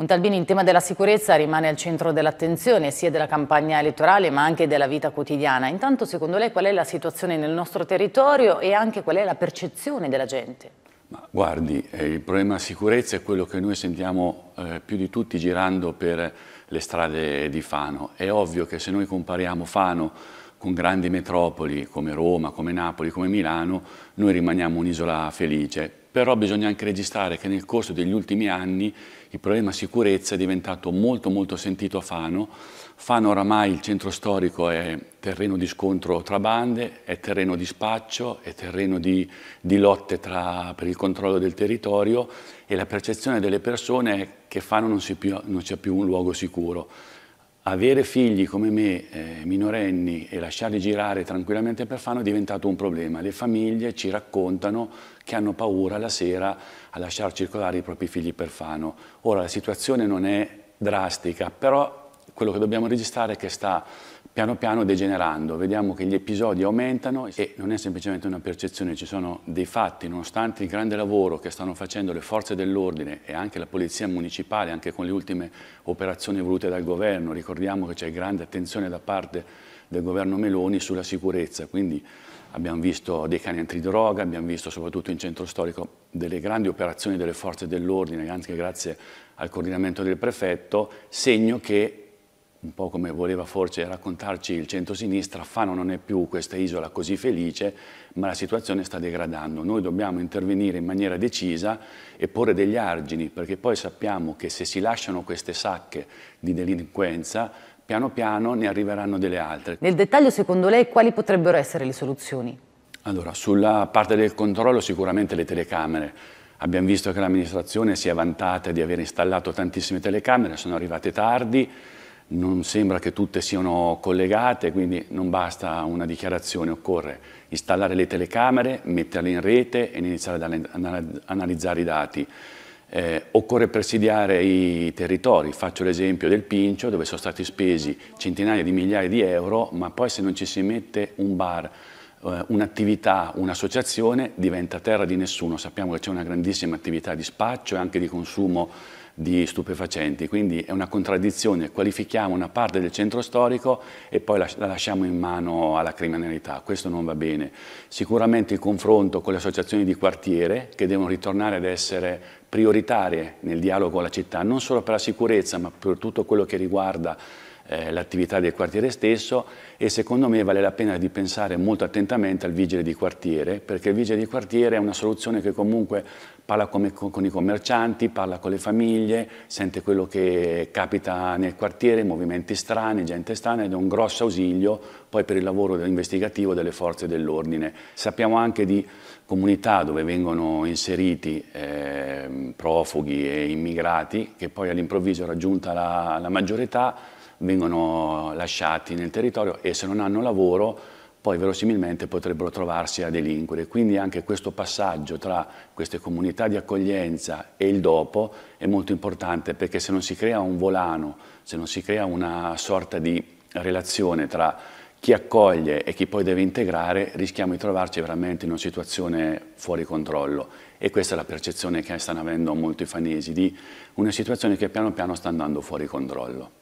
Montalbini il tema della sicurezza rimane al centro dell'attenzione sia della campagna elettorale ma anche della vita quotidiana. Intanto secondo lei qual è la situazione nel nostro territorio e anche qual è la percezione della gente? Ma guardi, eh, il problema sicurezza è quello che noi sentiamo eh, più di tutti girando per le strade di Fano. È ovvio che se noi compariamo Fano con grandi metropoli come Roma, come Napoli, come Milano, noi rimaniamo un'isola felice però bisogna anche registrare che nel corso degli ultimi anni il problema sicurezza è diventato molto molto sentito a Fano. Fano oramai il centro storico è terreno di scontro tra bande, è terreno di spaccio, è terreno di, di lotte tra, per il controllo del territorio e la percezione delle persone è che Fano non, sia più, più un luogo sicuro avere figli come me, eh, minorenni, e lasciarli girare tranquillamente per Fano è diventato un problema. Le famiglie ci raccontano che hanno paura la sera a lasciar circolare i propri figli per Fano. Ora la situazione non è drastica, però quello che dobbiamo registrare è che sta piano piano degenerando, vediamo che gli episodi aumentano e non è semplicemente una percezione, ci sono dei fatti, nonostante il grande lavoro che stanno facendo le forze dell'ordine e anche la polizia municipale, anche con le ultime operazioni volute dal governo, ricordiamo che c'è grande attenzione da parte del governo Meloni sulla sicurezza, quindi abbiamo visto dei cani antidroga, abbiamo visto soprattutto in centro storico delle grandi operazioni delle forze dell'ordine, anche grazie al coordinamento del prefetto, segno che un po' come voleva forse raccontarci il centrosinistra, Fano non è più questa isola così felice, ma la situazione sta degradando. Noi dobbiamo intervenire in maniera decisa e porre degli argini, perché poi sappiamo che se si lasciano queste sacche di delinquenza, piano piano ne arriveranno delle altre. Nel dettaglio, secondo lei, quali potrebbero essere le soluzioni? Allora, sulla parte del controllo sicuramente le telecamere. Abbiamo visto che l'amministrazione si è vantata di aver installato tantissime telecamere, sono arrivate tardi, non sembra che tutte siano collegate, quindi non basta una dichiarazione, occorre installare le telecamere, metterle in rete e iniziare ad analizzare i dati. Eh, occorre presidiare i territori, faccio l'esempio del Pincio dove sono stati spesi centinaia di migliaia di euro, ma poi se non ci si mette un bar, eh, un'attività, un'associazione diventa terra di nessuno. Sappiamo che c'è una grandissima attività di spaccio e anche di consumo di stupefacenti, quindi è una contraddizione, qualifichiamo una parte del centro storico e poi la, lasciamo in mano alla criminalità, questo non va bene. Sicuramente il confronto con le associazioni di quartiere che devono ritornare ad essere prioritarie nel dialogo con la città, non solo per la sicurezza ma per tutto quello che riguarda eh, l'attività del quartiere stesso e secondo me vale la pena di pensare molto attentamente al vigile di quartiere perché il vigile di quartiere è una soluzione che comunque parla come, con i commercianti, parla con le famiglie, sente quello che capita nel quartiere, movimenti strani, gente strana ed è un grosso ausilio poi per il lavoro investigativo delle forze dell'ordine. Sappiamo anche di comunità dove vengono inseriti eh, profughi e immigrati che poi all'improvviso raggiunta la, la maggiore età vengono lasciati nel territorio e se non hanno lavoro poi verosimilmente potrebbero trovarsi a delinquere. Quindi anche questo passaggio tra queste comunità di accoglienza e il dopo è molto importante perché se non si crea un volano, se non si crea una sorta di relazione tra chi accoglie e chi poi deve integrare, rischiamo di trovarci veramente in una situazione fuori controllo. E questa è la percezione che stanno avendo molti fanesi di una situazione che piano piano sta andando fuori controllo.